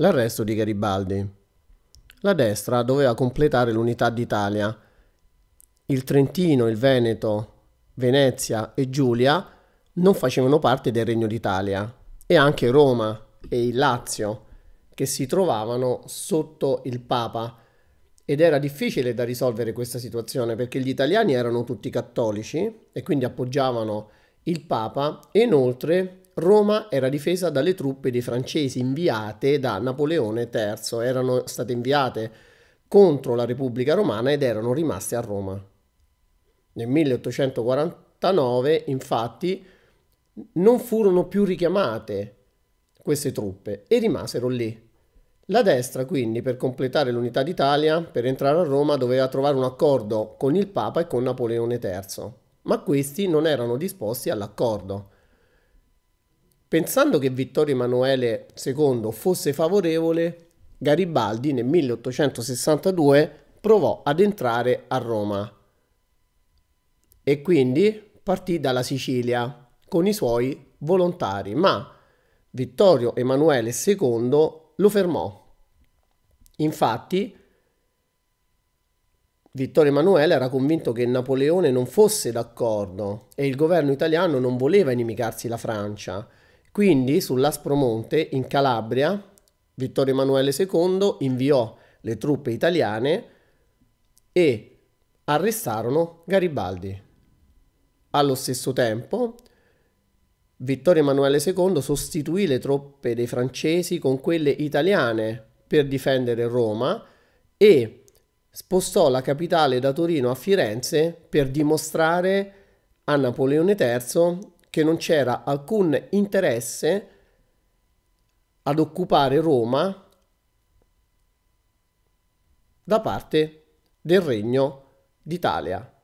L'arresto di Garibaldi. La destra doveva completare l'unità d'Italia. Il Trentino, il Veneto, Venezia e Giulia non facevano parte del Regno d'Italia e anche Roma e il Lazio che si trovavano sotto il Papa ed era difficile da risolvere questa situazione perché gli italiani erano tutti cattolici e quindi appoggiavano il Papa e inoltre Roma era difesa dalle truppe dei francesi inviate da Napoleone III, erano state inviate contro la Repubblica Romana ed erano rimaste a Roma. Nel 1849 infatti non furono più richiamate queste truppe e rimasero lì. La destra quindi per completare l'unità d'Italia, per entrare a Roma, doveva trovare un accordo con il Papa e con Napoleone III, ma questi non erano disposti all'accordo. Pensando che Vittorio Emanuele II fosse favorevole, Garibaldi nel 1862 provò ad entrare a Roma e quindi partì dalla Sicilia con i suoi volontari, ma Vittorio Emanuele II lo fermò. Infatti, Vittorio Emanuele era convinto che Napoleone non fosse d'accordo e il governo italiano non voleva inimicarsi la Francia. Quindi sull'Aspromonte, in Calabria, Vittorio Emanuele II inviò le truppe italiane e arrestarono Garibaldi. Allo stesso tempo, Vittorio Emanuele II sostituì le truppe dei francesi con quelle italiane per difendere Roma e spostò la capitale da Torino a Firenze per dimostrare a Napoleone III che non c'era alcun interesse ad occupare Roma da parte del Regno d'Italia.